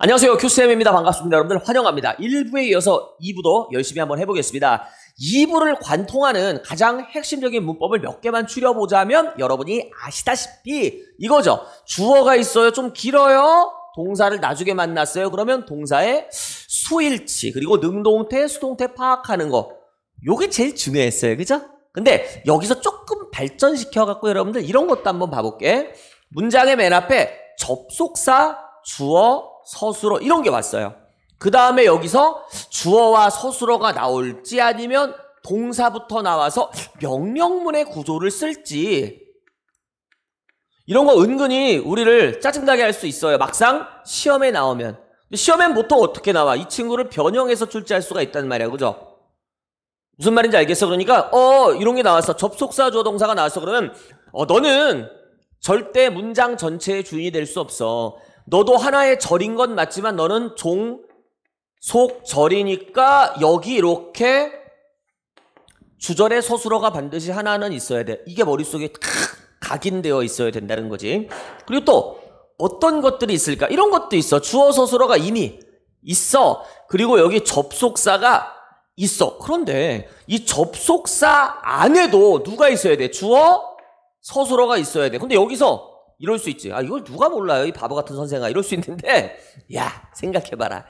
안녕하세요. 교수쌤입니다. 반갑습니다. 여러분들 환영합니다. 1부에 이어서 2부도 열심히 한번 해보겠습니다. 2부를 관통하는 가장 핵심적인 문법을 몇 개만 추려보자면 여러분이 아시다시피 이거죠. 주어가 있어요. 좀 길어요. 동사를 나중에 만났어요. 그러면 동사의 수일치 그리고 능동태, 수동태 파악하는 거. 요게 제일 중요했어요. 그죠? 근데 여기서 조금 발전시켜 갖고 여러분들 이런 것도 한번 봐볼게. 문장의 맨 앞에 접속사, 주어, 서술어 이런 게 왔어요. 그 다음에 여기서 주어와 서술어가 나올지 아니면 동사부터 나와서 명령문의 구조를 쓸지 이런 거 은근히 우리를 짜증나게 할 수 있어요. 막상 시험에 나오면 시험엔 보통 어떻게 나와? 이 친구를 변형해서 출제할 수가 있단 말이야. 그죠? 무슨 말인지 알겠어? 그러니까 어 이런 게 나왔어. 접속사 주어 동사가 나왔어. 그러면 어 너는 절대 문장 전체의 주인이 될 수 없어. 너도 하나의 절인 건 맞지만 너는 종, 속, 절이니까 여기 이렇게 주절의 서술어가 반드시 하나는 있어야 돼. 이게 머릿속에 각인되어 있어야 된다는 거지. 그리고 또 어떤 것들이 있을까? 이런 것도 있어. 주어 서술어가 이미 있어. 그리고 여기 접속사가 있어. 그런데 이 접속사 안에도 누가 있어야 돼? 주어 서술어가 있어야 돼. 근데 여기서 이럴 수 있지. 아, 이걸 누가 몰라요? 이 바보 같은 선생아. 이럴 수 있는데, 야, 생각해봐라.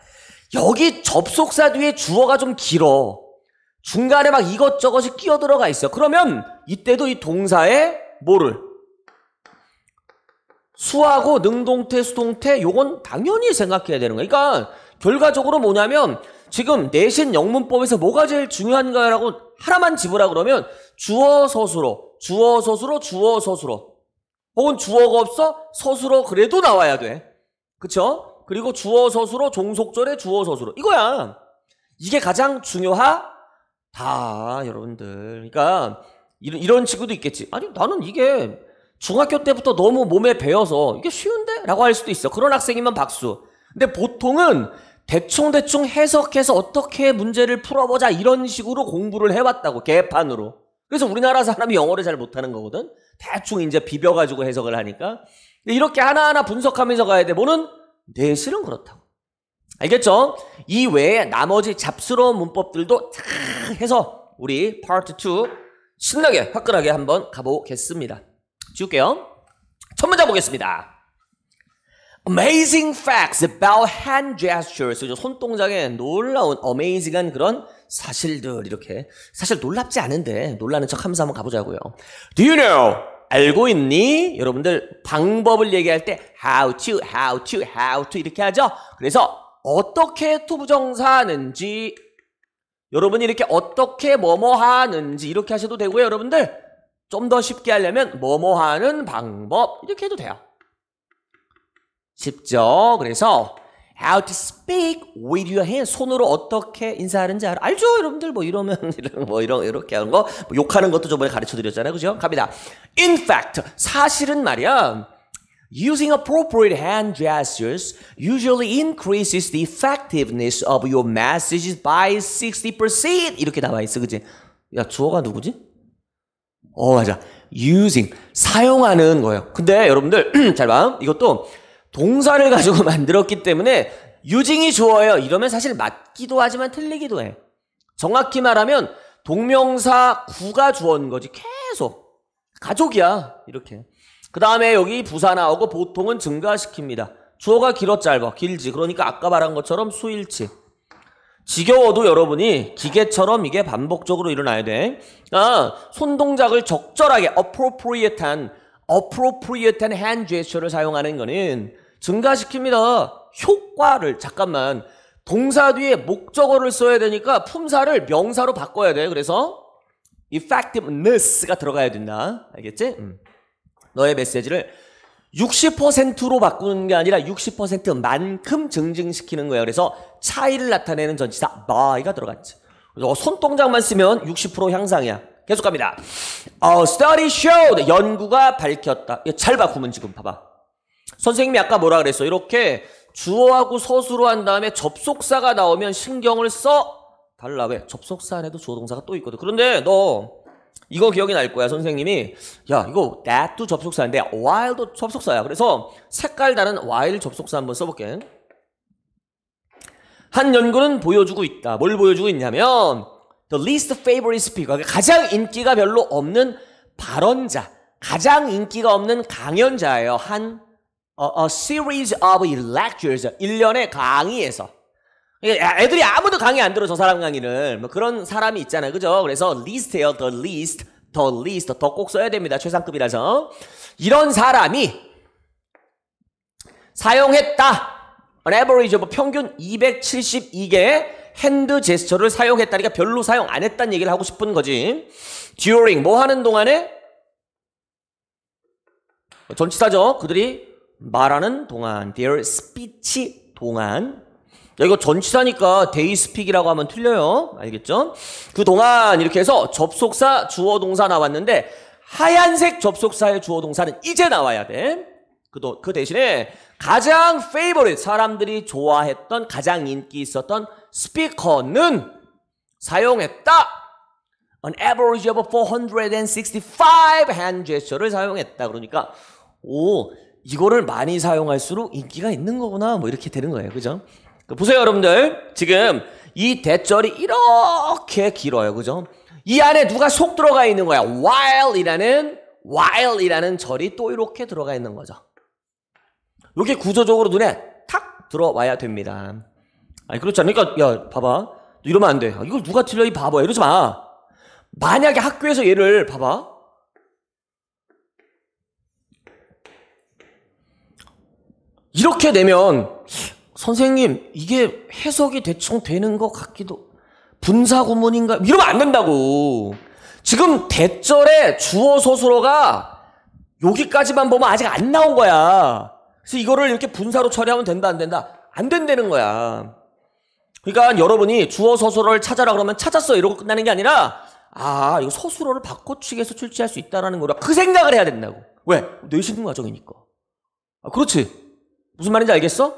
여기 접속사 뒤에 주어가 좀 길어. 중간에 막 이것저것이 끼어 들어가 있어. 그러면 이때도 이 동사에 뭐를? 수하고 능동태, 수동태, 요건 당연히 생각해야 되는 거야. 그러니까 결과적으로 뭐냐면 지금 내신 영문법에서 뭐가 제일 중요한가라고 하나만 집으라 그러면 주어 서수로 주어 서수로 주어 서수로 혹은 주어가 없어 서술어 그래도 나와야 돼. 그쵸? 그리고 주어 서술어 종속절에 주어 서술어 이거야. 이게 가장 중요하다 여러분들. 그러니까 이런, 이런 친구도 있겠지. 아니 나는 이게 중학교 때부터 너무 몸에 배어서 이게 쉬운데? 라고 할 수도 있어. 그런 학생이면 박수. 근데 보통은 대충대충 해석해서 어떻게 문제를 풀어보자 이런 식으로 공부를 해왔다고 개판으로. 그래서 우리나라 사람이 영어를 잘 못하는 거거든. 대충 이제 비벼가지고 해석을 하니까. 이렇게 하나하나 분석하면서 가야 돼. 뭐는 뇌실은 그렇다고. 알겠죠? 이 외에 나머지 잡스러운 문법들도 다 해서 우리 파트 2 신나게 화끈하게 한번 가보겠습니다. 지울게요. 첫 문제 보겠습니다. amazing facts about hand gestures. 손동작에 놀라운 amazing한 그런 사실들 이렇게 사실 놀랍지 않은데 놀라는 척 하면서 한번 가보자고요. Do you know? 알고 있니? 여러분들 방법을 얘기할 때 how to, how to, how to 이렇게 하죠. 그래서 어떻게 투부정사 하는지 여러분이 이렇게 어떻게 뭐뭐 하는지 이렇게 하셔도 되고요. 여러분들 좀 더 쉽게 하려면 뭐뭐 하는 방법 이렇게 해도 돼요. 쉽죠? 그래서 how to speak with your hand 손으로 어떻게 인사하는지 알, 알죠 여러분들 뭐 이러면 이런 뭐 이런 이렇게 하는 거뭐 욕하는 것도 저번에 가르쳐 드렸잖아요 그죠 갑니다 in fact 사실은 말이야 Using appropriate hand gestures usually increases the effectiveness of your messages by 60%. 이렇게 나와 있어, 그지? 야, 주어가 누구지? 어, 맞아. Using. 사용하는 거예요. 근데 여러분들, 잘 봐. 이것도 동사를 가지고 만들었기 때문에 유징이 좋아요. 이러면 사실 맞기도 하지만 틀리기도 해 정확히 말하면 동명사 구가 주어인 거지. 계속. 가족이야. 이렇게. 그 다음에 여기 부사 나오고 보통은 증가시킵니다. 주어가 길어 짧아. 길지. 그러니까 아까 말한 것처럼 수일치. 지겨워도 여러분이 기계처럼 이게 반복적으로 일어나야 돼. 아, 손 동작을 적절하게 appropriate한 appropriate한 hand gesture를 사용하는 거는 증가시킵니다. 효과를 잠깐만 동사 뒤에 목적어를 써야 되니까 품사를 명사로 바꿔야 돼. 그래서 effectiveness가 들어가야 된다. 알겠지? 음. 너의 메시지를 60%로 바꾸는 게 아니라 60%만큼 증증시키는 거야. 그래서 차이를 나타내는 전치사 by가 들어갔지. 그래서 손동작만 쓰면 60% 향상이야. 계속 갑니다. A 어, study showed 연구가 밝혔다. 잘 바꾸면 지금 봐봐. 선생님이 아까 뭐라 그랬어? 이렇게 주어하고 서술어 한 다음에 접속사가 나오면 신경을 써 달라 왜? 접속사 안에도 주어 동사가 또 있거든. 그런데 너 이거 기억이 날 거야 선생님이 야 이거 that도 접속사인데 while도 접속사야. 그래서 색깔 다른 while 접속사 한번 써볼게. 한 연구는 보여주고 있다. 뭘 보여주고 있냐면 the least favorite speaker 그러니까 가장 인기가 별로 없는 발언자, 가장 인기가 없는 강연자예요. 한 a, 어, 어, series of lectures, 1년의 강의에서 애들이 아무도 강의 안 들어 저 사람 강의는뭐 그런 사람이 있잖아요 그죠? 그래서 l e a s t 예요 the l e a s t the l e a s t 더 꼭 써야 됩니다 최상급이라서 이런 사람이 사용했다 on average 뭐 평균 272개의 핸드 제스처를 사용했다 니까 별로 사용 안 했다는 얘기를 하고 싶은 거지 during 뭐 하는 동안에 전치사죠 그들이 말하는 동안 their speech 동안 야, 이거 전치사니까 they speak이라고 하면 틀려요. 알겠죠? 그 동안 이렇게 해서 접속사 주어 동사 나왔는데 하얀색 접속사의 주어 동사는 이제 나와야 돼. 그, 도, 그 대신에 가장 favorite 사람들이 좋아했던 가장 인기 있었던 스피커는 사용했다. an average of 465 hand gesture를 사용했다. 그러니까 오 이거를 많이 사용할수록 인기가 있는 거구나 뭐 이렇게 되는 거예요 그죠 그 보세요 여러분들 지금 이 대절이 이렇게 길어요 그죠 이 안에 누가 속 들어가 있는 거야 while 이라는 while 이라는 절이 또 이렇게 들어가 있는 거죠 이게 구조적으로 눈에 탁 들어와야 됩니다 아니 그렇지 않으니까 야 봐봐 이러면 안돼 아, 이걸 누가 틀려 이 봐봐 이러지 마 만약에 학교에서 얘를 봐봐 이렇게 되면 선생님 이게 해석이 대충 되는 것 같기도 분사구문인가 이러면 안 된다고 지금 대절의 주어 소수로가 여기까지만 보면 아직 안 나온 거야 그래서 이거를 이렇게 분사로 처리하면 된다 안 된다 안 된다는 거야 그러니까 여러분이 주어 서술어를 찾아라 그러면 찾았어 이러고 끝나는 게 아니라 아 이거 서술어를 바꿔치기해서 출제할 수 있다라는 거라 그 생각을 해야 된다고 왜? 내신 과정이니까 아, 그렇지 무슨 말인지 알겠어?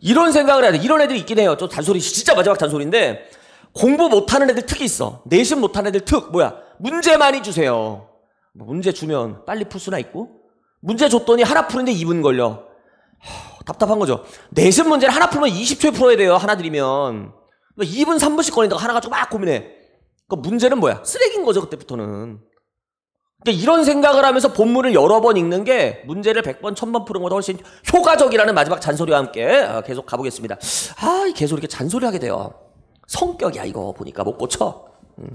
이런 생각을 해야 돼. 이런 애들이 있긴 해요. 저단소리 진짜 마지막 단소리인데 공부 못하는 애들 특이 있어. 내신 못하는 애들 특, 뭐야. 문제 많이 주세요. 뭐 문제 주면 빨리 풀 수나 있고, 문제 줬더니 하나 푸는데 2분 걸려. 하, 답답한 거죠. 내신 문제를 하나 풀면 20초에 풀어야 돼요. 하나 드리면. 2분, 3분씩 걸리다가 하나 가지고 막 고민해. 그 문제는 뭐야? 쓰레기인 거죠, 그때부터는. 그러니까 이런 생각을 하면서 본문을 여러 번 읽는 게 문제를 100번, 1000번 푸는 것보다 훨씬 효과적이라는 마지막 잔소리와 함께 아, 계속 가보겠습니다. 아, 계속 이렇게 잔소리하게 돼요. 성격이야, 이거 보니까 못 고쳐. 음.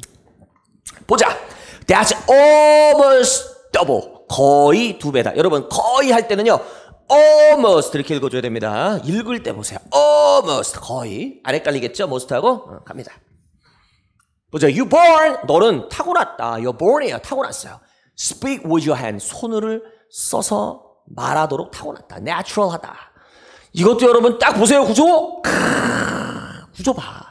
보자. That's almost double. 거의 두 배다. 여러분, 거의 할 때는요. almost 이렇게 읽어줘야 됩니다. 읽을 때 보세요. almost 거의 안 헷갈리겠죠? most하고 어, 갑니다. 보자. You born 너는 타고났다. You're born이에요. 타고났어요. Speak with your hand. 손을 써서 말하도록 타고났다. 내추럴하다. 이것도 여러분 딱 보세요. 구조. 크으, 구조 봐.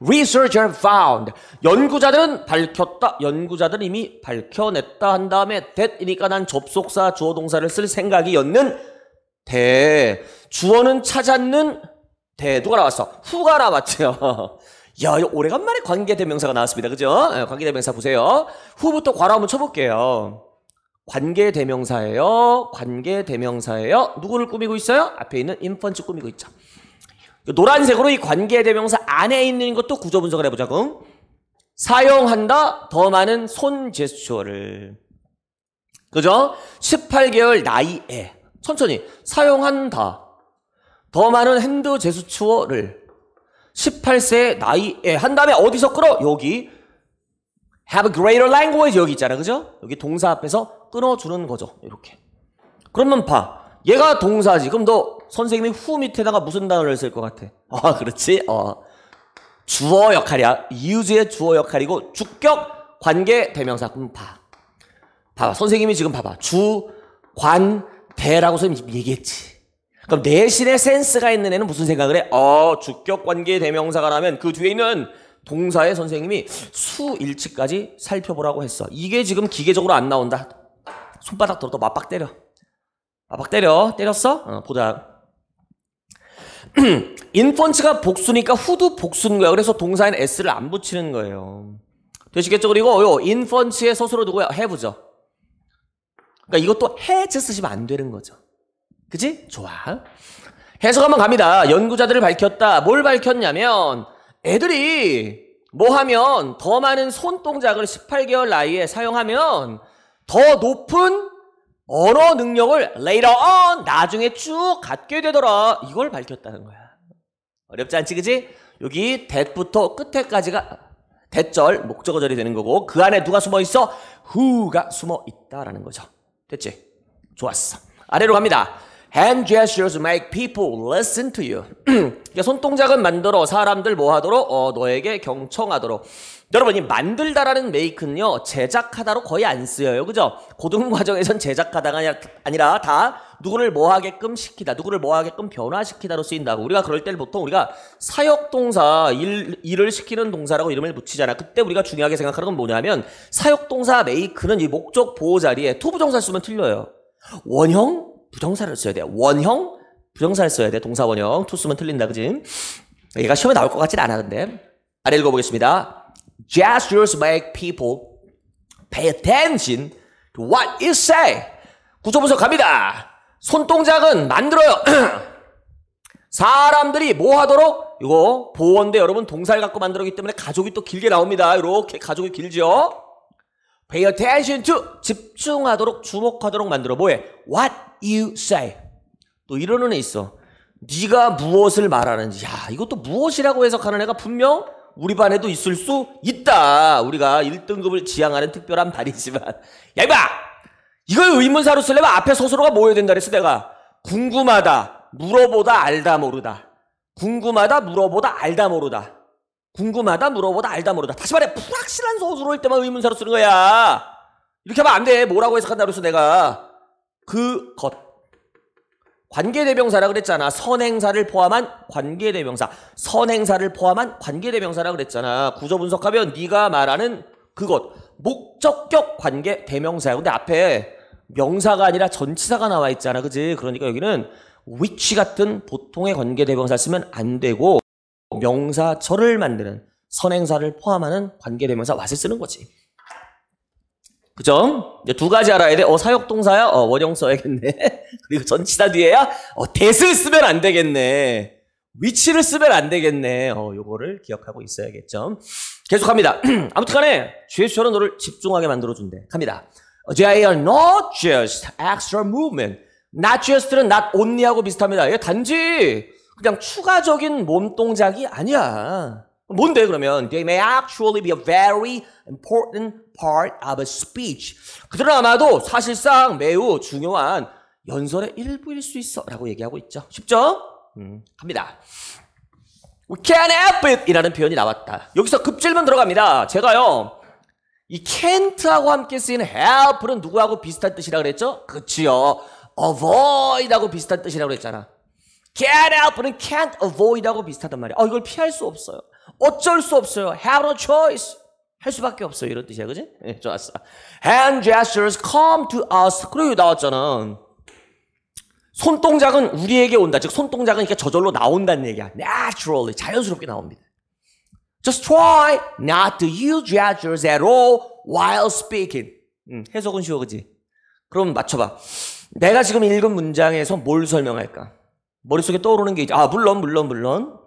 Research a n found. 연구자들은 밝혔다. 연구자들은 이미 밝혀냈다 한 다음에 that이니까 난 접속사 주어 동사를 쓸 생각이었는 대. 주어는 찾았는 대. 누가 나왔어? 후가 나왔죠. 야, 오래간만에 관계대명사가 나왔습니다. 그죠? 예, 관계대명사 보세요. 후부터 괄호 한번 쳐볼게요. 관계대명사예요. 관계대명사예요. 누구를 꾸미고 있어요? 앞에 있는 인펀츠 꾸미고 있죠. 노란색으로 이 관계대명사 안에 있는 것도 구조 분석을 해보자고. 사용한다 더 많은 손 제스처를. 그죠? 18개월 나이에 천천히 사용한다 더 많은 핸드 제스처를 18세 나이에 예, 한 다음에 어디서 끌어? 여기 have a greater language 여기 있잖아. 그죠? 여기 동사 앞에서 끊어 주는 거죠. 이렇게. 그러면 봐. 얘가 동사지. 그럼 너 선생님이 후 밑에다가 무슨 단어를 쓸 것 같아? 아, 그렇지. 어. 주어 역할이야. 이유즈의 주어 역할이고 주격 관계 대명사. 그럼 봐. 봐봐. 선생님이 지금 봐봐. 주, 관, 대라고 선생님이 얘기했지. 그럼 내신에 센스가 있는 애는 무슨 생각을 해? 어, 주격관계 대명사가나면그 뒤에 있는 동사의 선생님이 수일치까지 살펴보라고 했어. 이게 지금 기계적으로 안 나온다. 손바닥 들어도 맞박 때려. 맞박 때려. 때렸어? 어, 보자. 인펀치가 복수니까 후도 복수인 거야. 그래서 동사인 s를 안 붙이는 거예요. 되시겠죠? 그리고 요 인펀치의 서술어 누구야? 해보죠 그러니까 이것도 해즈 쓰시면 안 되는 거죠. 그지? 좋아. 해석 한번 갑니다. 연구자들을 밝혔다. 뭘 밝혔냐면 애들이 뭐 하면 더 많은 손동작을 18개월 나이에 사용하면 더 높은 언어 능력을 later on 나중에 쭉 갖게 되더라. 이걸 밝혔다는 거야. 어렵지 않지 그지? 여기 대부터 끝에까지가 대절 목적어절이 되는 거고 그 안에 누가 숨어 있어? who가 숨어 있다라는 거죠. 됐지? 좋았어. 아래로 갑니다. hand gestures make people listen to you. 손동작은 만들어 사람들 뭐하도록 어, 너에게 경청하도록. 여러분 이 만들다라는 make는요 제작하다로 거의 안 쓰여요, 그죠? 고등 과정에선 제작하다가 아니라, 다 누구를 뭐하게끔 시키다, 누구를 뭐하게끔 변화시키다로 쓰인다고. 우리가 그럴 때를 보통 우리가 사역동사, 일, 일을 시키는 동사라고 이름을 붙이잖아. 그때 우리가 중요하게 생각하는 건 뭐냐면 사역동사 make는 이 목적 보호 자리에 투부정사 쓰면 틀려요. 원형? 부정사를 써야 돼요. 원형 부정사를 써야 돼. 요 동사 원형 투 쓰면 틀린다 그지? 얘가 시험에 나올 것 같진 않아 근데 아래 읽어보겠습니다. Gestures make people pay attention to what you say. 구조 분석 갑니다. 손동작은 만들어요. 사람들이 뭐 하도록 이거 보호인데 여러분 동사를 갖고 만들었기 때문에 가족이 또 길게 나옵니다. 이렇게 가족이 길죠. pay attention to 집중하도록 주목하도록 만들어 뭐해? What you say 또 이런 애 있어. 네가 무엇을 말하는지 야 이것도 무엇이라고 해석하는 애가 분명 우리 반에도 있을 수 있다. 우리가 1등급을 지향하는 특별한 반이지만 야 이봐 이걸 의문사로 쓰려면 앞에 서술어가 뭐여야 된다 그랬어 내가 궁금하다 물어보다 알다 모르다 궁금하다 물어보다 알다 모르다 궁금하다, 물어보다, 알다, 모르다. 다시 말해, 불확실한 서술어일 때만 의문사로 쓰는 거야. 이렇게 하면 안 돼. 뭐라고 해석한다 그랬서 내가. 그 것. 관계대명사라 그랬잖아. 선행사를 포함한 관계대명사. 선행사를 포함한 관계대명사라 그랬잖아. 구조 분석하면 네가 말하는 그것. 목적격 관계대명사야. 근데 앞에 명사가 아니라 전치사가 나와 있잖아. 그지? 그러니까 여기는 위치 같은 보통의 관계대명사 쓰면 안 되고 명사 절을 만드는 선행사를 포함하는 관계대명사 왓을 쓰는 거지. 그죠? 이제 두 가지 알아야 돼. 어, 사역동사야? 어, 원형 써야겠네. 그리고 전치사 뒤에야? 어, 대을 쓰면 안 되겠네. 위치를 쓰면 안 되겠네. 어, 요거를 기억하고 있어야겠죠. 계속합니다. 아무튼 간에, 주의 수처럼 너를 집중하게 만들어준대. 갑니다. 어, They are not just extra movement. not just는 not only하고 비슷합니다. 이게 단지 그냥 추가적인 몸 동작이 아니야. 뭔데 그러면 they may actually be a very important part of a speech. 그들은 아마도 사실상 매우 중요한 연설의 일부일 수 있어라고 얘기하고 있죠. 쉽죠? 음, 갑니다. We can't help it 이라는 표현이 나왔다. 여기서 급질문 들어갑니다. 제가요. 이 can't하고 함께 쓰인 help는 누구하고 비슷한 뜻이라고 그랬죠? 그치요. avoid하고 비슷한 뜻이라고 그랬잖아. Get out는 can't avoid하고 비슷하단 말이야. 어, 아, 이걸 피할 수 없어요. 어쩔 수 없어요. Have no choice. 할 수밖에 없어요. 이런 뜻이야. 그지? 네, 좋았어. Hand gestures come to us. 그리고 나왔잖아. 손동작은 우리에게 온다. 즉, 손동작은 이렇게 저절로 나온다는 얘기야. Naturally. 자연스럽게 나옵니다. Just try not to use gestures at all while speaking. 음, 해석은 쉬워, 그지? 그럼 맞춰봐. 내가 지금 읽은 문장에서 뭘 설명할까? 머릿속에 떠오르는 게 있죠. 아, 물론, 물론, 물론.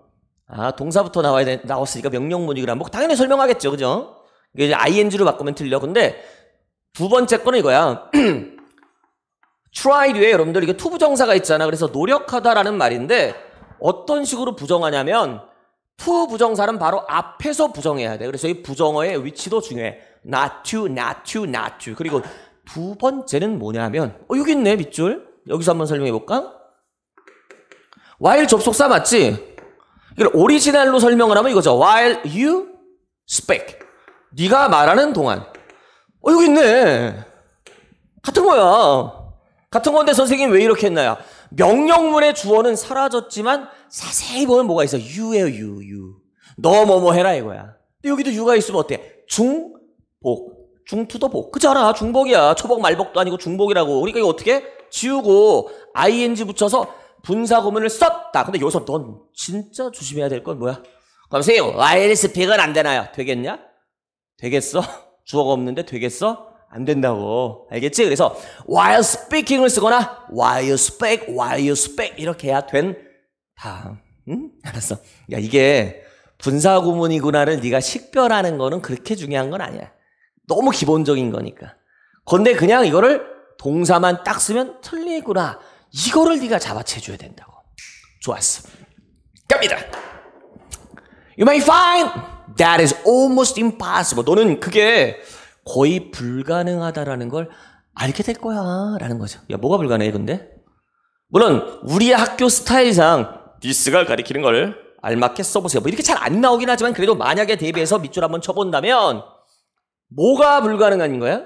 아, 동사부터 나와야 돼. 나왔으니까 명령문이구나. 뭐, 당연히 설명하겠죠. 그죠? 이게 이제 ing로 바꾸면 틀려. 근데 두 번째 거는 이거야. try 뒤에 여러분들 이게 투 부정사가 있잖아. 그래서 노력하다라는 말인데 어떤 식으로 부정하냐면 투 부정사는 바로 앞에서 부정해야 돼. 그래서 이 부정어의 위치도 중요해. not to, not to, not to. 그리고 두 번째는 뭐냐면 어, 여기 있네 밑줄. 여기서 한번 설명해 볼까? while 접속사 맞지? 이걸 오리지널로 설명을 하면 이거죠. while you s p a k 네가 말하는 동안. 어, 여기 있네. 같은 거야. 같은 건데 선생님 왜 이렇게 했나요? 명령문의 주어는 사라졌지만 자세히 보면 뭐가 있어? you예요, you, you. 너뭐뭐 뭐 해라 이거야. 근데 여기도 you가 있으면 어때? 중복. 중투도복 그잖아. 중복이야. 초복 말복도 아니고 중복이라고. 그러니까 이거 어떻게? 지우고 ing 붙여서 분사 고문을 썼다. 근데 여기서 넌 진짜 조심해야 될 건 뭐야? 그럼 선생님, 와이어리은안 되나요? 되겠냐? 되겠어? 주어가 없는데 되겠어? 안 된다고. 알겠지? 그래서 while speaking을 쓰거나 while you speak, while you speak 이렇게 해야 된다. 응? 알았어. 야, 그러니까 이게 분사 고문이구나를 네가 식별하는 거는 그렇게 중요한 건 아니야. 너무 기본적인 거니까. 근데 그냥 이거를 동사만 딱 쓰면 틀리구나. 이거를 네가 잡아채줘야 된다고. 좋았어. 갑니다. You may find that is almost impossible. 너는 그게 거의 불가능하다라는 걸 알게 될 거야. 라는 거죠. 야, 뭐가 불가능해, 근데? 물론, 우리 학교 스타일상 디스가 가리키는 걸 알맞게 써보세요. 뭐 이렇게 잘 안 나오긴 하지만 그래도 만약에 대비해서 밑줄 한번 쳐본다면 뭐가 불가능한 거야?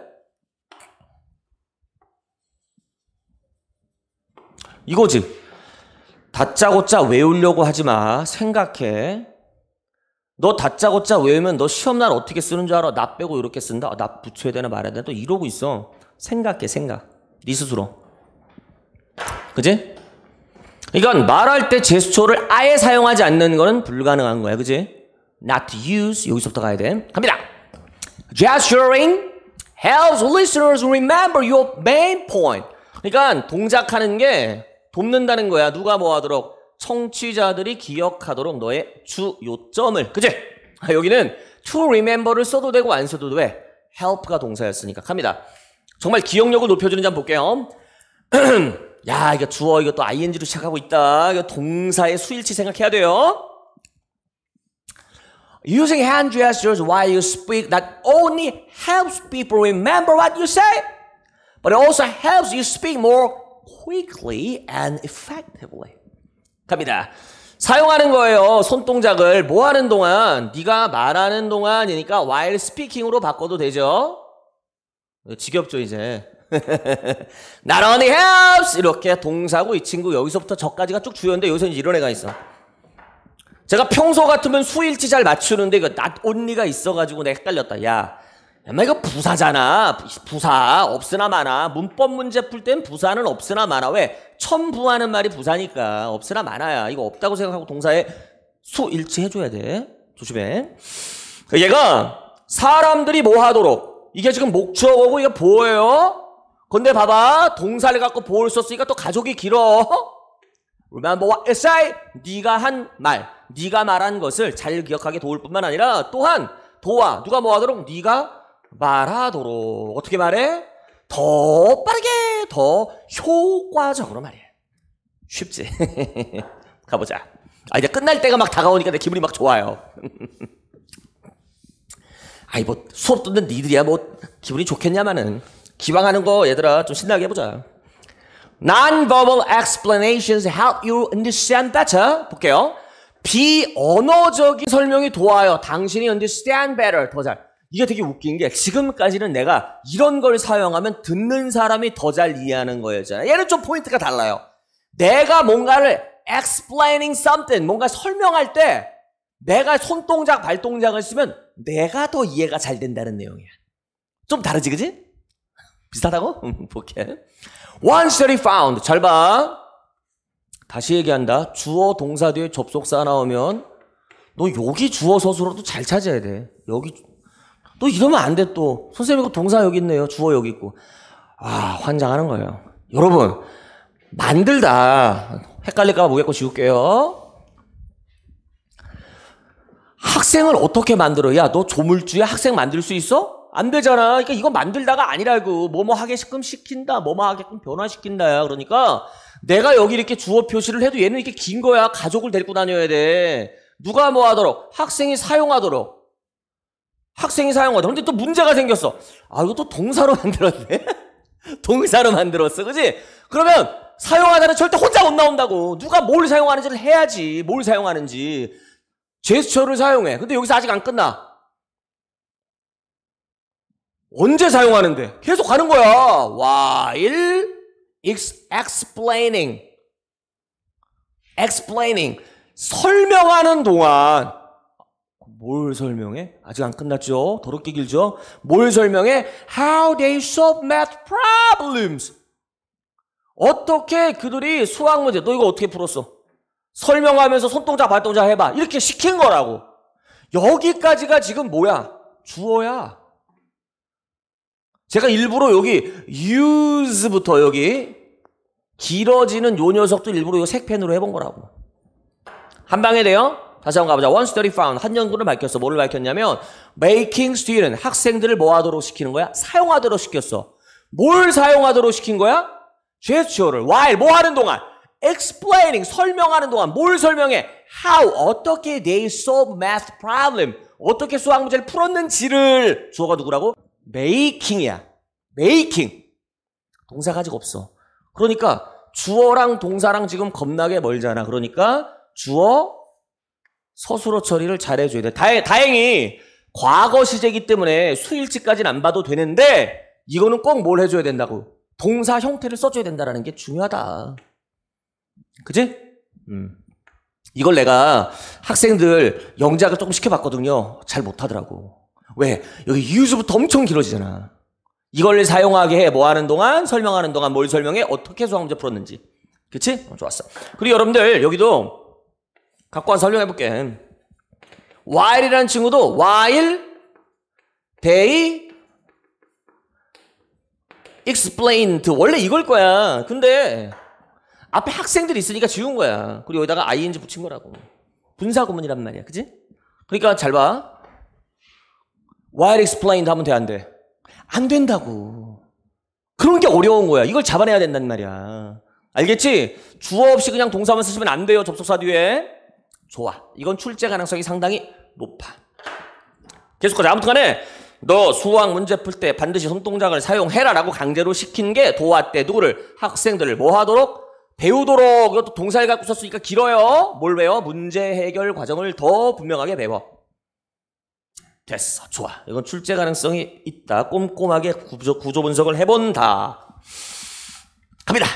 이거지. 다짜고짜 외우려고 하지 마. 생각해. 너 다짜고짜 외우면 너 시험날 어떻게 쓰는 줄 알아? 나 빼고 이렇게 쓴다? 나 붙여야 되나 말아야 되나? 또 이러고 있어. 생각해, 생각. 네 스스로. 그지? 이건 말할 때 제스처를 아예 사용하지 않는 거는 불가능한 거야. 그지? Not use. 여기서부터 가야 돼. 갑니다. Gesturing helps listeners remember your main point. 그러니까 동작하는 게 돕는다는 거야. 누가 뭐 하도록? 청취자들이 기억하도록 너의 주 요점을. 그지? 여기는 to remember를 써도 되고 안 써도 돼. help가 동사였으니까 갑니다. 정말 기억력을 높여주는지 한번 볼게요. 야, 이거 주어, 이거 또 ing로 시작하고 있다. 이거 동사의 수일치 생각해야 돼요. Using hand gestures while you speak that only helps people remember what you say, but it also helps you speak more quickly and effectively. 갑니다. 사용하는 거예요. 손동작을 뭐 하는 동안 네가 말하는 동안이니까 while speaking으로 바꿔도 되죠. 지겹죠 이제. Not only helps 이렇게 동사고 이 친구 여기서부터 저까지가 쭉 주였는데 요새 서이 이런 애가 있어. 제가 평소 같으면 수일치 잘 맞추는데 이거 not only가 있어가지고 내가 헷갈렸다. 야 내가 부사잖아. 부사. 없으나 마나. 문법 문제 풀 땐 부사는 없으나 마나. 왜? 첨부하는 말이 부사니까. 없으나 마나야. 이거 없다고 생각하고 동사에 수 일치해줘야 돼. 조심해. 그 얘가 사람들이 뭐 하도록. 이게 지금 목적어고 이게 보호예요. 근데 봐봐. 동사를 갖고 보호를 썼으니까 또 가족이 길어. Remember I 네가 한 말, 네가 말한 것을 잘 기억하게 도울 뿐만 아니라 또한 도와 누가 뭐 하도록 네가 말하도록 어떻게 말해? 더 빠르게 더 효과적으로 말해 쉽지. 가보자. 아 이제 끝날 때가 막 다가오니까 내 기분이 막 좋아요. 아이 뭐 수업 듣는 니들이야 뭐 기분이 좋겠냐마는 기왕하는 거 얘들아 좀 신나게 해보자. Non-verbal explanations help you understand better. 볼게요. 비언어적인 설명이 도와요. 당신이 understand better 더 잘. 이게 되게 웃긴 게 지금까지는 내가 이런 걸 사용하면 듣는 사람이 더 잘 이해하는 거였잖아요. 얘는 좀 포인트가 달라요. 내가 뭔가를 explaining something, 뭔가 설명할 때 내가 손동작, 발동작을 쓰면 내가 더 이해가 잘 된다는 내용이야. 좀 다르지, 그지? 비슷하다고? 음, 볼게. One study found. 잘 봐. 다시 얘기한다. 주어 동사 뒤에 접속사 나오면 너 여기 주어 서술어도 잘 찾아야 돼. 여기 또 이러면 안 돼 또. 선생님 이거 그 동사 여기 있네요. 주어 여기 있고. 아 환장하는 거예요. 여러분 만들다 헷갈릴까 봐 무겠고 지울게요. 학생을 어떻게 만들어? 야, 너 조물주야? 학생 만들 수 있어? 안 되잖아. 그러니까 이거 만들다가 아니라고. 뭐뭐 하게끔 시킨다. 뭐뭐 하게끔 변화시킨다야. 그러니까 내가 여기 이렇게 주어 표시를 해도 얘는 이렇게 긴 거야. 가족을 데리고 다녀야 돼. 누가 뭐 하도록? 학생이 사용하도록. 학생이 사용하다. 근데 또 문제가 생겼어. 아, 이거 또 동사로 만들었네? 동사로 만들었어. 그지? 그러면 사용하다는 절대 혼자 못 나온다고. 누가 뭘 사용하는지를 해야지. 뭘 사용하는지. 제스처를 사용해. 근데 여기서 아직 안 끝나. 언제 사용하는데? 계속 가는 거야. while explaining. explaining. 설명하는 동안 뭘 설명해? 아직 안 끝났죠? 더럽게 길죠? 뭘 설명해? How they solve math problems. 어떻게 그들이 수학 문제, 너 이거 어떻게 풀었어? 설명하면서 손동작, 발동작 해봐. 이렇게 시킨 거라고. 여기까지가 지금 뭐야? 주어야. 제가 일부러 여기 use부터 여기 길어지는 요 녀석도 일부러 이거 색펜으로 해본 거라고. 한 방에 돼요? 다시 한번 가보자. One study found. 한연구를 밝혔어. 뭐를 밝혔냐면, making student. 학생들을 뭐 하도록 시키는 거야? 사용하도록 시켰어. 뭘 사용하도록 시킨 거야? gesture를. while. 뭐 하는 동안? explaining. 설명하는 동안. 뭘 설명해? how. 어떻게 they solve math problem. 어떻게 수학 문제를 풀었는지를. 주어가 누구라고? making이야. making. 동사 가 아직 없어. 그러니까 주어랑 동사랑 지금 겁나게 멀잖아. 그러니까 주어, 서술어 처리를 잘해줘야 돼. 다행, 다행히 과거 시제이기 때문에 수일치까지는 안 봐도 되는데 이거는 꼭 뭘 해줘야 된다고 동사 형태를 써줘야 된다는게 중요하다. 그지? 음. 이걸 내가 학생들 영작을 조금 시켜봤거든요. 잘 못하더라고. 왜? 여기 유즈부터 엄청 길어지잖아. 이걸 사용하게 해. 뭐 하는 동안? 설명하는 동안 뭘 설명해? 어떻게 수학 문제 풀었는지. 그치? 어, 좋았어. 그리고 여러분들, 여기도 갖고 와서 설명해 볼게. while이라는 친구도 while they explained 원래 이걸 거야. 근데 앞에 학생들이 있으니까 지운 거야. 그리고 여기다가 ing 붙인 거라고. 분사 구문이란 말이야. 그지? 그러니까 잘 봐. while explained 하면 돼, 안 돼? 안 된다고. 그런 게 어려운 거야. 이걸 잡아내야 된단 말이야. 알겠지? 주어 없이 그냥 동사만 쓰시면 안 돼요. 접속사 뒤에. 좋아. 이건 출제 가능성이 상당히 높아. 계속 가자. 아무튼 간에 너 수학 문제 풀 때 반드시 손동작을 사용해라 라고 강제로 시킨 게도와때 누구를? 학생들을 뭐 하도록? 배우도록. 이것도 동사를 갖고 썼으니까 길어요. 뭘 외워? 문제 해결 과정을 더 분명하게 배워. 됐어. 좋아. 이건 출제 가능성이 있다. 꼼꼼하게 구조, 구조 분석을 해본다. 갑니다.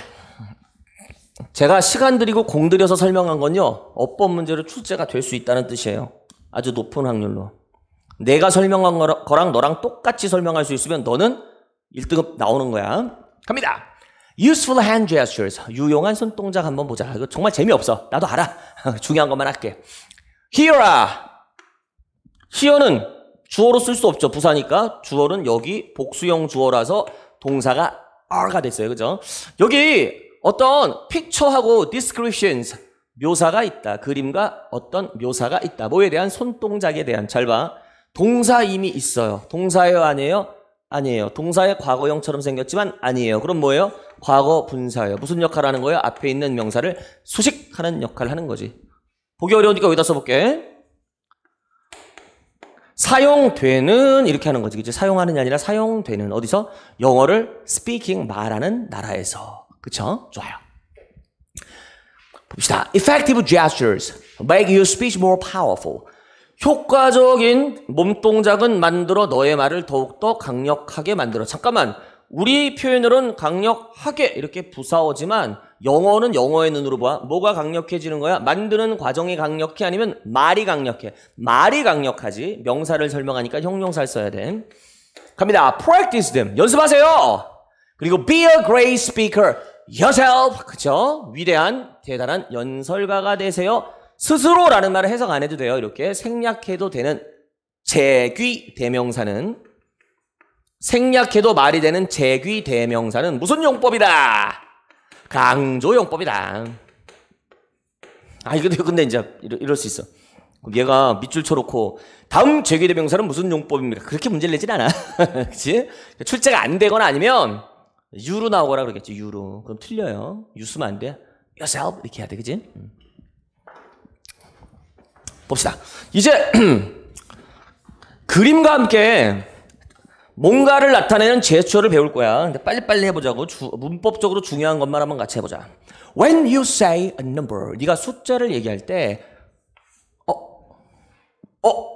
제가 시간 들이고 공 들여서 설명한 건요, 어법 문제로 출제가 될 수 있다는 뜻이에요. 아주 높은 확률로. 내가 설명한 거랑 너랑 똑같이 설명할 수 있으면 너는 1등급 나오는 거야. 갑니다. Useful hand gestures. 유용한 손동작 한번 보자. 이거 정말 재미없어. 나도 알아. 중요한 것만 할게. Here아. here는 주어로 쓸 수 없죠. 부사니까. 주어는 여기 복수형 주어라서 동사가 a r 가 됐어요. 그죠? 여기 어떤 픽처하고 descriptions 묘사가 있다. 그림과 어떤 묘사가 있다. 뭐에 대한 손동작에 대한 잘 봐. 동사 이미 있어요. 동사예요, 아니에요? 아니에요. 동사의 과거형처럼 생겼지만 아니에요. 그럼 뭐예요? 과거 분사예요. 무슨 역할 을 하는 거예요? 앞에 있는 명사를 수식하는 역할을 하는 거지. 보기 어려우니까 여기다 써볼게. 사용되는 이렇게 하는 거지. 그치? 사용하는게 아니라 사용되는 어디서 영어를 speaking 말하는 나라에서 그쵸? 좋아요. 봅시다. Effective gestures make your speech more powerful. 효과적인 몸동작은 만들어 너의 말을 더욱더 강력하게 만들어. 잠깐만. 우리 표현으로는 강력하게 이렇게 부사어지만 영어는 영어의 눈으로 봐. 뭐가 강력해지는 거야? 만드는 과정이 강력해 아니면 말이 강력해? 말이 강력하지. 명사를 설명하니까 형용사를 써야 돼. 갑니다. Practice them. 연습하세요. 그리고 be a great speaker. yourself. 그쵸 위대한, 대단한 연설가가 되세요. 스스로라는 말을 해석 안 해도 돼요. 이렇게 생략해도 되는 제귀 대명사는 생략해도 말이 되는 제귀 대명사는 무슨 용법이다? 강조 용법이다. 아, 이거 근데 이제 이럴 수 있어. 얘가 밑줄 쳐놓고 다음 제귀 대명사는 무슨 용법입니까? 그렇게 문제를 내진 않아. 그치? 출제가 안 되거나 아니면 유로 나오라 거 그러겠지 유로. 그럼 틀려요. 유 쓰면 안 돼. yourself 이렇게 해야 돼, 그지? 음. 봅시다. 이제 그림과 함께 뭔가를 나타내는 제스처를 배울 거야. 근데 빨리빨리 해보자고. 주, 문법적으로 중요한 것만 한번 같이 해보자. When you say a number, 네가 숫자를 얘기할 때, 어, 어,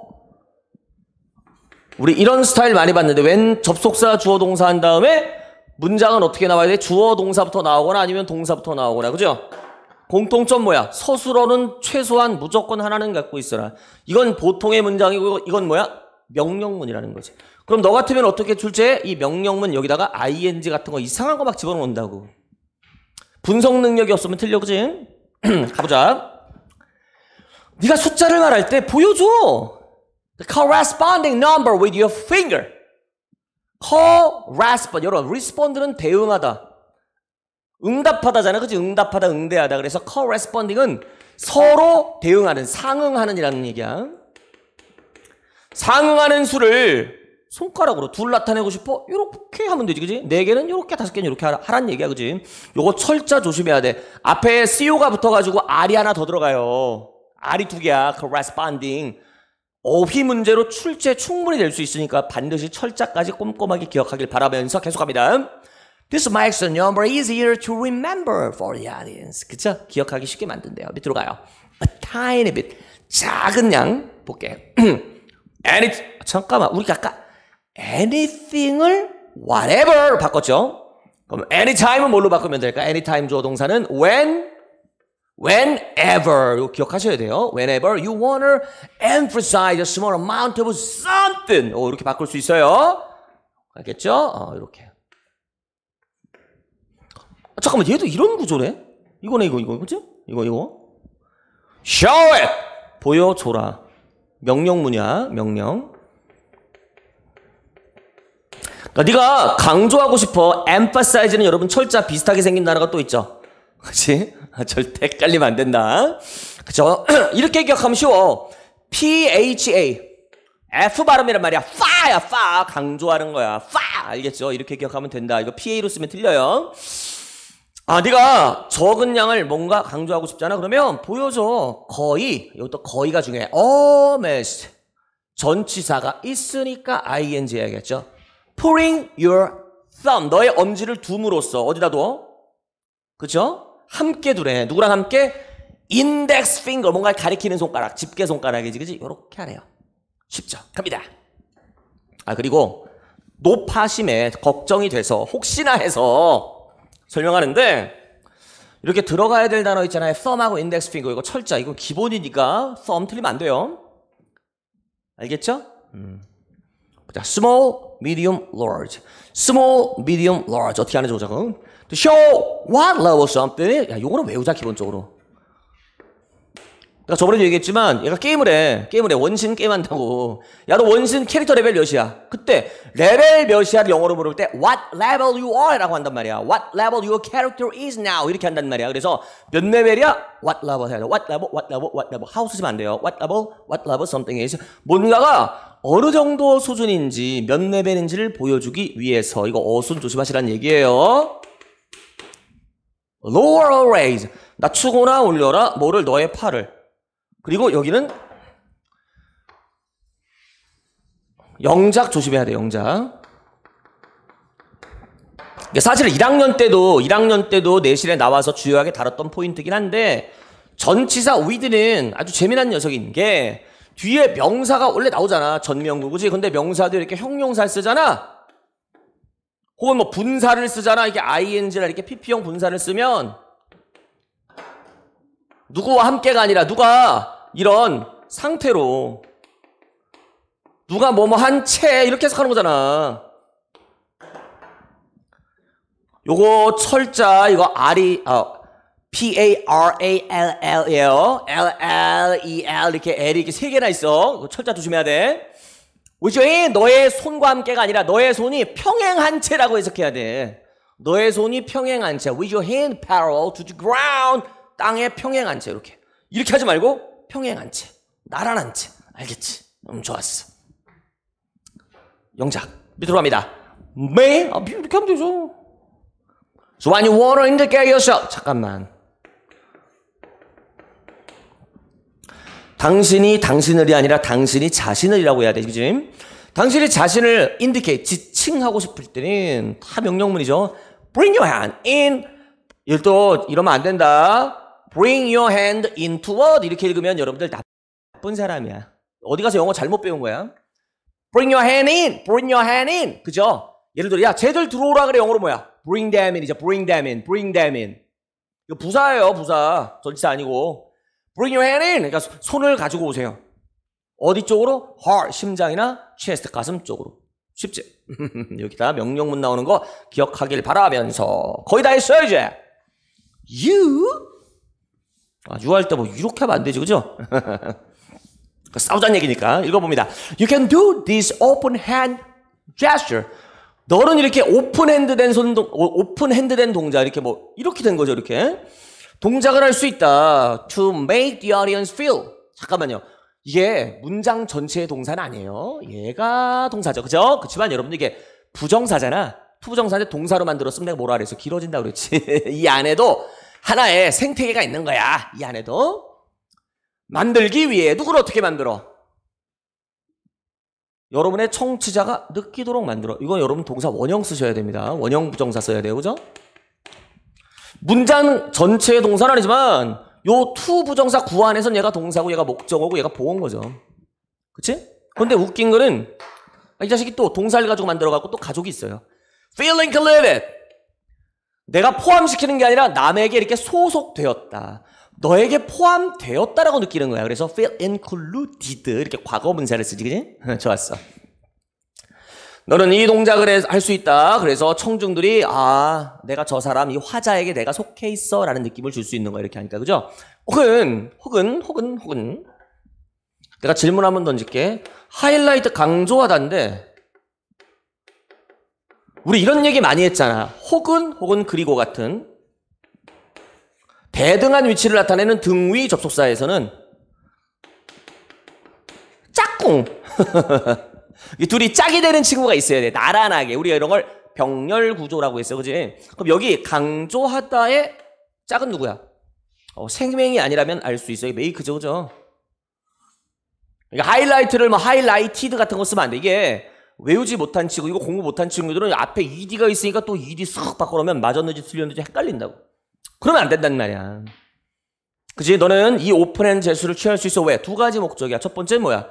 우리 이런 스타일 많이 봤는데, 웬 접속사 주어 동사 한 다음에 문장은 어떻게 나와야 돼? 주어 동사부터 나오거나 아니면 동사부터 나오거나 그죠? 공통점 뭐야? 서술어는 최소한 무조건 하나는 갖고 있어라. 이건 보통의 문장이고 이건 뭐야? 명령문이라는 거지. 그럼 너 같으면 어떻게 출제? 해이 명령문 여기다가 ing 같은 거 이상한 거 막 집어넣는다고. 분석 능력이 없으면 틀려 그지? 가보자. 네가 숫자를 말할 때 보여줘. The corresponding number with your finger. correspond. 여러분, respond는 대응하다. 응답하다잖아. 그지 응답하다, 응대하다. 그래서 corresponding은 서로 대응하는, 상응하는이라는 얘기야. 상응하는 수를 손가락으로 둘 나타내고 싶어? 이렇게 하면 되지, 그지? 네 개는 이렇게, 다섯 개는 이렇게 하란 얘기야, 그지? 요거 철자 조심해야 돼. 앞에 CO가 붙어가지고 R이 하나 더 들어가요. R이 두 개야, corresponding. 어휘 문제로 출제 충분히 될 수 있으니까 반드시 철자까지 꼼꼼하게 기억하길 바라면서 계속합니다. This makes the number easier to remember for the audience. 그쵸? 기억하기 쉽게 만든대요. 밑으로 가요. A tiny bit. 작은 양. 볼게요. Any, 잠깐만. 우리가 아까 anything을 whatever 바꿨죠? 그럼 anytime은 뭘로 바꾸면 될까? anytime 주어 동사는 when whenever 이거 기억하셔야 돼요. whenever you wanna emphasize a small amount of something 오, 어, 이렇게 바꿀 수 있어요. 알겠죠? 어, 이렇게. 아, 잠깐만 얘도 이런 구조래 이거네 이거 이거 그지? 이거 이거. show it 보여줘라. 명령문이야 명령. 그러니까 네가 강조하고 싶어 emphasize는 여러분 철자 비슷하게 생긴 단어가 또 있죠. 그렇지? 절대 헷갈리면 안 된다. 그죠? 이렇게 기억하면 쉬워. PHA. F 발음이란 말이야. 파야, 파. 강조하는 거야. 파. 알겠죠? 이렇게 기억하면 된다. 이거 PA로 쓰면 틀려요. 아, 네가 적은 양을 뭔가 강조하고 싶잖아. 그러면 보여줘. 거의. 이것도 거의가 중요해. almost. 전치사가 있으니까 ing 해야겠죠. pulling your thumb. 너의 엄지를 둠으로써 어디다 둬? 그쵸? 함께 두래. 누구랑 함께? 인덱스 핑거 뭔가 가리키는 손가락, 집게 손가락이지, 그지? 이렇게 하래요. 쉽죠? 갑니다. 아 그리고 노파심에 걱정이 돼서 혹시나 해서 설명하는데 이렇게 들어가야 될 단어 있잖아요. 썸하고 인덱스 핑거 이거 철자 이거 기본이니까 썸 틀리면 안 돼요. 알겠죠? 음. 자, small, medium, large. small, medium, large 어떻게 하는지 보자고. to show what love o something. 야, 요거는 외우자 기본적으로. 내가 저번에도 얘기했지만 얘가 게임을 해. 게임을 해. 원신 게임 한다고. 야, 너 원신 캐릭터 레벨 몇이야? 그때 레벨 몇이야를 영어로 부를 때 what level you are라고 한단 말이야. what level your character is now 이렇게 한단 말이야. 그래서 몇 레벨이야? what level 해야 돼. what level what level what level 하우 쓰시면 안 돼요. what level what level something is 뭔가가 어느 정도 수준인지 몇 레벨인지를 보여주기 위해서 이거 어순 조심하시라는 얘기예요. lower raise. 낮추거나 올려라. 뭐를 너의 팔을. 그리고 여기는 영작 조심해야 돼. 영작. 사실 1학년 때도 1학년 때도 내실에 나와서 주요하게 다뤘던 포인트긴 한데 전치사 위드는 아주 재미난 녀석인 게 뒤에 명사가 원래 나오잖아. 전명구 그지? 근데 명사도 이렇게 형용사 쓰잖아. 혹은 뭐 분사를 쓰잖아. 이게 i n g 라 이렇게 pp형 분사를 쓰면 누구와 함께가 아니라 누가 이런 상태로 누가 뭐뭐 한 채 이렇게 해석하는 거잖아. 요거 철자 이거 R이 아 P A R A L L이에요. L L E L 이렇게 L이 이렇게 세 개나 있어. 그 철자 조심해야 돼. 오직 너의 손과 함께가 아니라 너의 손이 평행한 채라고 해석해야 돼. 너의 손이 평행한 채. With your hand parallel to the ground. 땅에 평행한 채. 이렇게. 이렇게 하지 말고 평행한 채. 나란한 채. 알겠지? 음, 좋았어. 영작. 밑으로 갑니다. 매? 네? 아, 이렇게 하면 되죠. So when you want to indicate yourself. 잠깐만. 당신이 당신을이 아니라 당신이 자신을이라고 해야 되지, 당신이 자신을 인디케 지칭하고 싶을 때는 다 명령문이죠. Bring your hand in. 일 이러면 안 된다. Bring your hand into what? 이렇게 읽으면 여러분들 나쁜 사람이야. 어디 가서 영어 잘못 배운 거야? Bring your hand in. Bring your hand in. 그죠? 예를 들어, 야, 쟤들 들어오라 그래. 영어로 뭐야? Bring them in이죠. Bring them in. Bring them in. 이거 부사예요, 부사. 절치 아니고. Bring your hand in. 그러니까 손을 가지고 오세요. 어디 쪽으로? Heart, 심장이나 chest, 가슴 쪽으로. 쉽지? 여기다 명령문 나오는 거 기억하길 바라면서 거의 다 했어요 이제. You 아, you 할 때 뭐 이렇게 하면 안 되지 그죠? 그러니까 싸우자는 얘기니까 읽어봅니다. You can do this open hand gesture. 너는 이렇게 오픈 핸드된 손 동, 오픈 핸드된 동작 이렇게 뭐 이렇게 된 거죠 이렇게. 동작을 할 수 있다. To make the audience feel. 잠깐만요. 이게 문장 전체의 동사는 아니에요. 얘가 동사죠. 그죠? 그렇지만 여러분 이게 부정사잖아. 투부정사인데 동사로 만들었으면 내가 뭐라 그랬어? 길어진다 그랬지. 이 안에도 하나의 생태계가 있는 거야. 이 안에도. 만들기 위해 누구를 어떻게 만들어? 여러분의 청취자가 느끼도록 만들어. 이건 여러분 동사 원형 쓰셔야 됩니다. 원형 부정사 써야 돼요. 그죠? 문장 전체의 동사는 아니지만 요 투 부정사 구안에선 얘가 동사고 얘가 목적어고 얘가 보어인 거죠. 그치? 근데 웃긴 거는 아, 이 자식이 또 동사를 가지고 만들어갖고 또 가족이 있어요. feeling included. 내가 포함시키는 게 아니라 남에게 이렇게 소속되었다. 너에게 포함되었다라고 느끼는 거야. 그래서 feel included 이렇게 과거 문사를 쓰지, 그지? 좋았어. 너는 이 동작을 할 수 있다. 그래서 청중들이 아 내가 저 사람 이 화자에게 내가 속해 있어라는 느낌을 줄 수 있는 거야 이렇게 하니까 그죠? 혹은 혹은 혹은 혹은 내가 질문 한 번 던질게. 하이라이트 강조하다인데 우리 이런 얘기 많이 했잖아. 혹은 혹은 그리고 같은 대등한 위치를 나타내는 등위 접속사에서는 짝꿍 둘이 짝이 되는 친구가 있어야 돼. 나란하게. 우리가 이런 걸 병렬 구조라고 했어. 그지? 그럼 여기 강조하다의 짝은 누구야? 어, 생명이 아니라면 알 수 있어요. 메이크죠. 그죠? 그러니까 하이라이트를 뭐 하이라이티드 같은 거 쓰면 안 돼. 이게 외우지 못한 친구, 이거 공부 못한 친구들은 앞에 ED가 있으니까 또 ED 싹 바꿔놓으면 맞았는지 틀렸는지 헷갈린다고. 그러면 안 된단 말이야. 그지? 너는 이오픈앤 재수를 취할 수 있어. 왜? 두 가지 목적이야. 첫 번째 뭐야?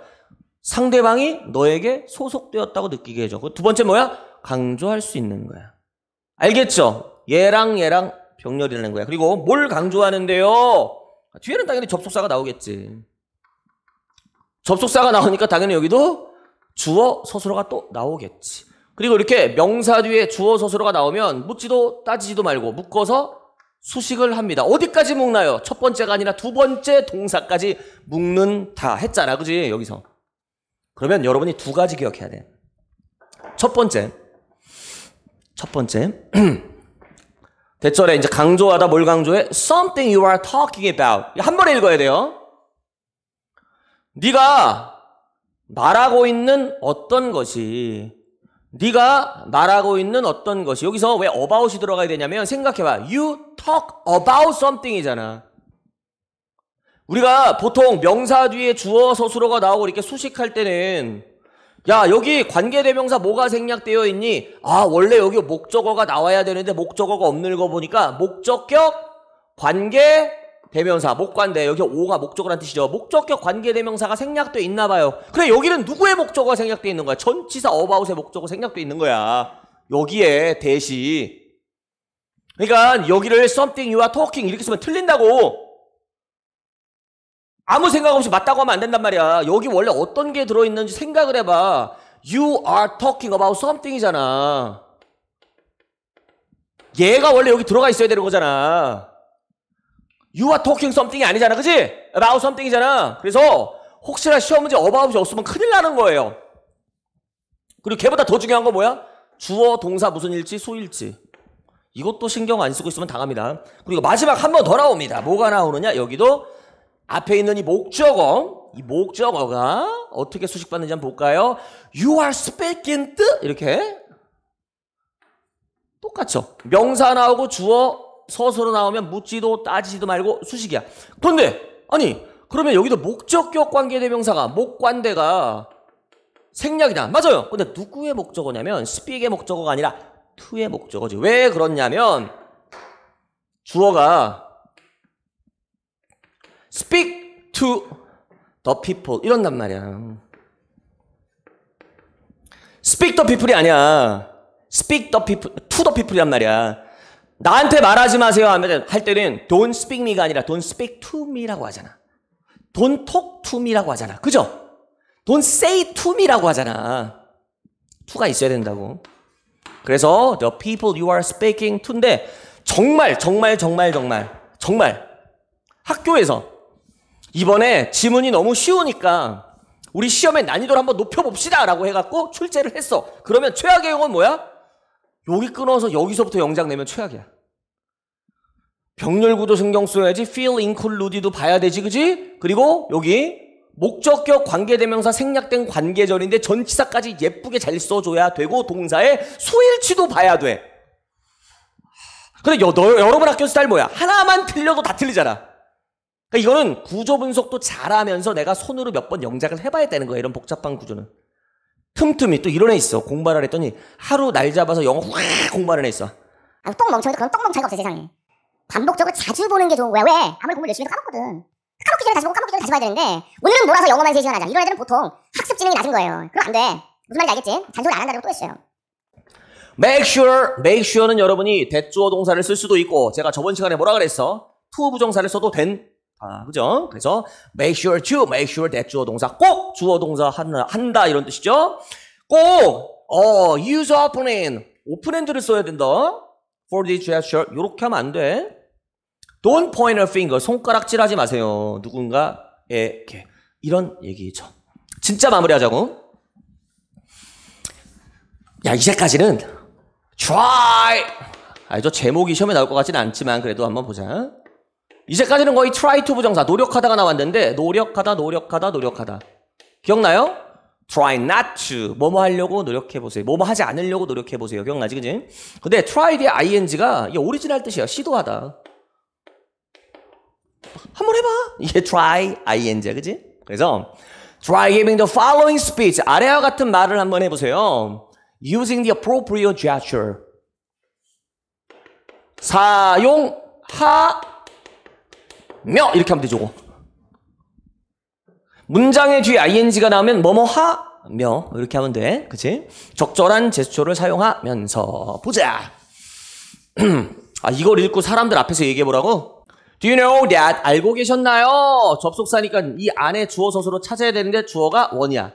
상대방이 너에게 소속되었다고 느끼게 해줘. 그 두 번째 뭐야? 강조할 수 있는 거야. 알겠죠? 얘랑 얘랑 병렬이라는 거야. 그리고 뭘 강조하는데요? 아, 뒤에는 당연히 접속사가 나오겠지. 접속사가 나오니까 당연히 여기도 주어 서술어가 또 나오겠지. 그리고 이렇게 명사 뒤에 주어 서술어가 나오면 묻지도 따지지도 말고 묶어서 수식을 합니다. 어디까지 묶나요? 첫 번째가 아니라 두 번째 동사까지 묶는다 했잖아. 그지? 여기서. 그러면 여러분이 두 가지 기억해야 돼. 요첫 번째, 첫 번째. 대절에 이제 강조하다 뭘 강조해? Something you are talking about. 한 번에 읽어야 돼요. 네가 말하고 있는 어떤 것이 네가 말하고 있는 어떤 것이 여기서 왜 about이 들어가야 되냐면 생각해봐. You talk about something이잖아. 우리가 보통 명사 뒤에 주어 서술어가 나오고 이렇게 수식할 때는 야 여기 관계대명사 뭐가 생략되어 있니? 아 원래 여기 목적어가 나와야 되는데 목적어가 없는 거 보니까 목적격 관계 대명사 목관대 여기 오가 목적어란 뜻이죠 목적격 관계대명사가 생략돼 있나 봐요 그래 여기는 누구의 목적어가 생략돼 있는 거야 전치사 어바웃의 목적어 생략돼 있는 거야 여기에 대시 그러니까 여기를 something you are talking 이렇게 쓰면 틀린다고 아무 생각 없이 맞다고 하면 안 된단 말이야. 여기 원래 어떤 게 들어있는지 생각을 해봐. You are talking about something이잖아. 얘가 원래 여기 들어가 있어야 되는 거잖아. You are talking something이 아니잖아. 그치 about something이잖아. 그래서 혹시나 시험 문제 어바웃이 없으면 큰일 나는 거예요. 그리고 걔보다 더 중요한 건 뭐야? 주어, 동사, 무슨 일지, 소일지. 이것도 신경 안 쓰고 있으면 당합니다. 그리고 마지막 한 번 더 나옵니다. 뭐가 나오느냐? 여기도 앞에 있는 이 목적어, 이 목적어가 어떻게 수식받는지 한번 볼까요? You are speaking 이렇게 똑같죠. 명사 나오고 주어 서술어 나오면 묻지도 따지지도 말고 수식이야. 그런데 아니 그러면 여기도 목적격 관계대명사가 목관대가 생략이다. 맞아요. 근데 누구의 목적어냐면 speak의 목적어가 아니라 to의 목적어지. 왜 그렇냐면 주어가 speak to the people 이런단 말이야. speak the people이 아니야. speak the people to the people이란 말이야. 나한테 말하지 마세요 하면 할 때는 don't speak me가 아니라 don't speak to me라고 하잖아. don't talk to me라고 하잖아. 그죠? don't say to me라고 하잖아. to가 있어야 된다고. 그래서 the people you are speaking to인데 정말 정말 정말 정말 정말 학교에서 이번에 지문이 너무 쉬우니까 우리 시험의 난이도를 한번 높여봅시다 라고 해갖고 출제를 했어. 그러면 최악의 경우는 뭐야? 여기 끊어서 여기서부터 영장 내면 최악이야. 병렬 구조 신경 써야지, feel included도 봐야 되지, 그지? 그리고 여기 목적격 관계대명사 생략된 관계절인데 전치사까지 예쁘게 잘 써줘야 되고 동사의 소일치도 봐야 돼. 근데 여, 너, 여러분 학교 스타일 뭐야? 하나만 틀려도 다 틀리잖아. 그러니까 이거는 구조 분석도 잘하면서 내가 손으로 몇 번 영작을 해봐야 되는 거야 이런 복잡한 구조는 틈틈이 또 이런 애 있어 공부하라 했더니 하루 날 잡아서 영어 확 공부하는 애 있어 아, 똥멍청이도 그런 똥멍청이가 없어 세상에 반복적으로 자주 보는 게 좋은 거야 왜? 아무리 공부 열심히 해서 까먹거든 까먹기 전에 다시 보고 까먹기 전에 다시 봐야 되는데 오늘은 놀아서 영어만 3시간 하자 이런 애들은 보통 학습 지능이 낮은 거예요 그럼 안돼 무슨 말인지 알겠지? 잔소리 안 한다고 또 했어요 make sure, make sure는 여러분이 대주어 동사를 쓸 수도 있고 제가 저번 시간에 뭐라 그랬어? 투 o 부정사를 써도 된 아, 그죠? 그래서 make sure to, make sure that 주어 동사 꼭 주어 동사 한다 이런 뜻이죠. 꼭 어, use open end, open end를 써야 된다. for the gesture 이렇게 하면 안 돼. Don't point a finger, 손가락질하지 마세요. 누군가에게 예, 이런 얘기죠. 진짜 마무리하자고. 야 이제까지는 try. 알죠? 아, 제목이 시험에 나올 것 같지는 않지만 그래도 한번 보자. 이제까지는 거의 try to 부정사 노력하다가 나왔는데 노력하다 노력하다 노력하다 기억나요? try not to 뭐뭐 하려고 노력해보세요 뭐뭐 하지 않으려고 노력해보세요 기억나지 그지? 근데 try 뒤에 ing가 이게 오리지널 뜻이야 시도하다 한번 해봐 이게 try i n g 그지? 그래서 try giving the following speech 아래와 같은 말을 한번 해보세요 using the appropriate gesture 사용하 며 이렇게 하면 되죠. 문장의 뒤에 ing가 나오면 뭐뭐 하며 이렇게 하면 돼. 그치? 적절한 제스처를 사용하면서 보자. 아 이걸 읽고 사람들 앞에서 얘기해보라고? Do you know that? 알고 계셨나요? 접속사니까 이 안에 주어 서서로 찾아야 되는데 주어가 원이야.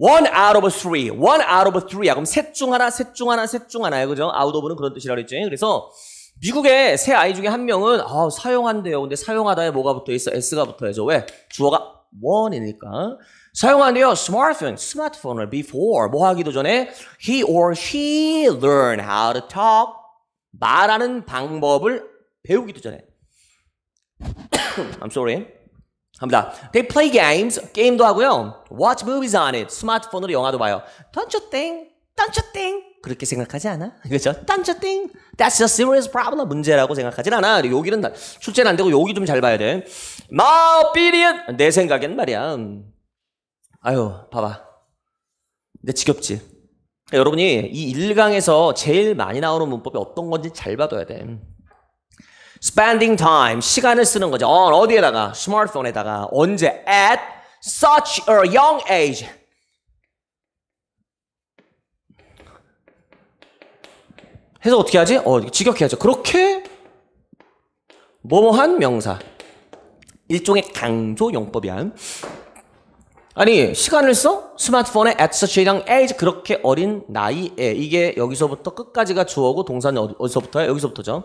One out of three. One out of three야. 그럼 셋 중 하나, 셋 중 하나, 셋 중 하나야. 그죠? out of는 그런 뜻이라고 했죠. 그래서 미국의 세 아이 중에 한 명은 아, 사용한대요. 근데 사용하다에 뭐가 붙어 있어? S가 붙어야죠. 왜? 주어가 one이니까. 사용한대요. 스마트폰, 스마트폰을 before 뭐 하기도 전에 he or she learn how to talk 말하는 방법을 배우기도 전에 I'm sorry. 합니다. They play games. 게임도 하고요. Watch movies on it. 스마트폰으로 영화도 봐요. Don't you think? Don't you think? 그렇게 생각하지 않아? 그죠? 렇 딴저 띵. That's a serious problem. 문제라고 생각하진 않아. 여기는 출제는 안 되고 여기 좀 잘 봐야 돼. My opinion. 내 생각엔 말이야. 아유, 봐봐. 근데 지겹지? 여러분이 이 1강에서 제일 많이 나오는 문법이 어떤 건지 잘 봐둬야 돼. spending time 시간을 쓰는 거죠. 어, 어디에다가 스마트폰에다가 언제 at such a young age 해서 어떻게 하지? 어, 직역해야죠. 그렇게 뭐뭐한 명사. 일종의 강조 용법이야. 아니, 시간을 써? 스마트폰에 at such a age 그렇게 어린 나이에. 이게 여기서부터 끝까지가 주어고 동사는 어디서부터야? 여기서부터죠.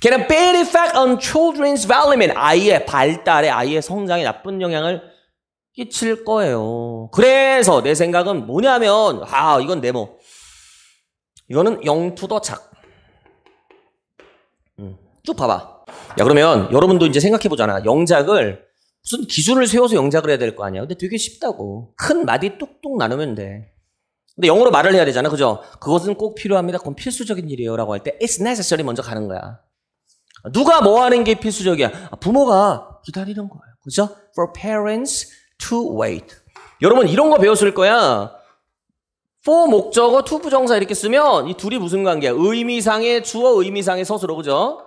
Can a bad effect on children's development. 아이의 발달에 아이의 성장에 나쁜 영향을 끼칠 거예요. 그래서 내 생각은 뭐냐면, 아, 이건 네모. 이거는 영투더 작. 쭉 봐봐. 야, 그러면 여러분도 이제 생각해보잖아. 영작을 무슨 기술을 세워서 영작을 해야 될 거 아니야. 근데 되게 쉽다고. 큰 마디 뚝뚝 나누면 돼. 근데 영어로 말을 해야 되잖아. 그죠? 그것은 꼭 필요합니다. 그건 필수적인 일이에요. 라고 할 때, it's necessary 먼저 가는 거야. 누가 뭐 하는 게 필수적이야? 아, 부모가 기다리는 거예요. 그죠? For parents to wait. 여러분, 이런 거 배웠을 거야. for 목적어 to 부정사 이렇게 쓰면 이 둘이 무슨 관계야? 의미상의 주어 의미상의 서술어 그죠?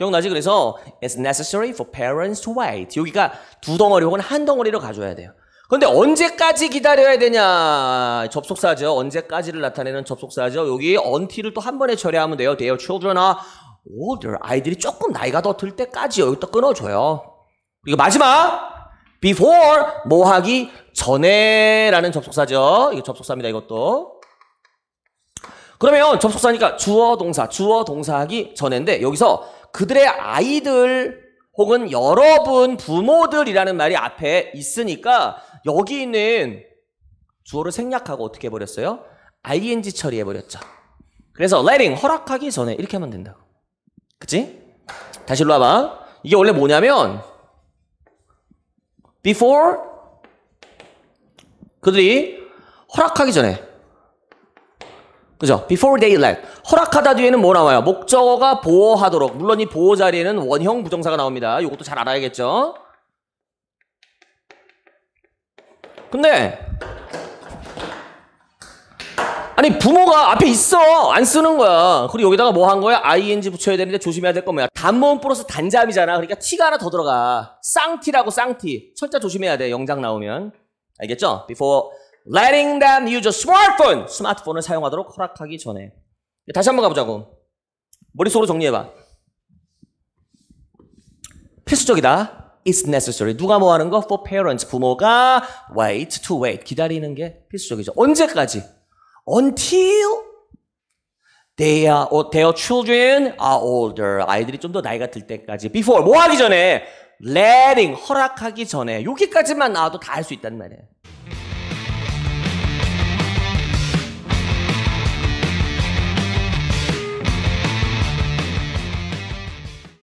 기억나지? 그래서 it's necessary for parents to wait. 여기가 두 덩어리 혹은 한 덩어리로 가져야 돼요. 근데 언제까지 기다려야 되냐? 접속사죠. 언제까지를 나타내는 접속사죠. 여기 until을 또 한 번에 처리하면 돼요. Their children are older. 아이들이 조금 나이가 더 들 때까지 여기다 끊어줘요. 그리고 마지막 before 뭐 하기 전에라는 접속사죠. 이거 접속사입니다. 이것도. 그러면 접속사니까 주어 동사, 주어 동사하기 전인데 여기서 그들의 아이들 혹은 여러분 부모들이라는 말이 앞에 있으니까 여기 있는 주어를 생략하고 어떻게 해버렸어요? ing 처리해버렸죠. 그래서 letting 허락하기 전에 이렇게 하면 된다고. 그치? 다시 일로 와봐. 이게 원래 뭐냐면 before 그들이 허락하기 전에 그죠? Before they let. 허락하다 뒤에는 뭐 나와요? 목적어가 보호하도록. 물론 이 보호 자리에는 원형 부정사가 나옵니다. 이것도 잘 알아야겠죠? 근데 아니 부모가 앞에 있어 안 쓰는 거야 그리고 여기다가 뭐 한 거야 ing 붙여야 되는데 조심해야 될 거 뭐야 단모음 플러스 단잠이잖아 그러니까 티가 하나 더 들어가 쌍티라고 쌍티 철자 조심해야 돼 영장 나오면 알겠죠? before letting them use a smartphone. 스마트폰을 사용하도록 허락하기 전에. 다시 한번 가보자고. 머릿속으로 정리해봐. 필수적이다. It's necessary. 누가 뭐 하는 거? For parents. 부모가 wait to wait. 기다리는 게 필수적이죠. 언제까지? Until they are, their children are older. 아이들이 좀 더 나이가 들 때까지. Before. 뭐 하기 전에? letting. 허락하기 전에. 여기까지만 나와도 다 할 수 있단 말이에요.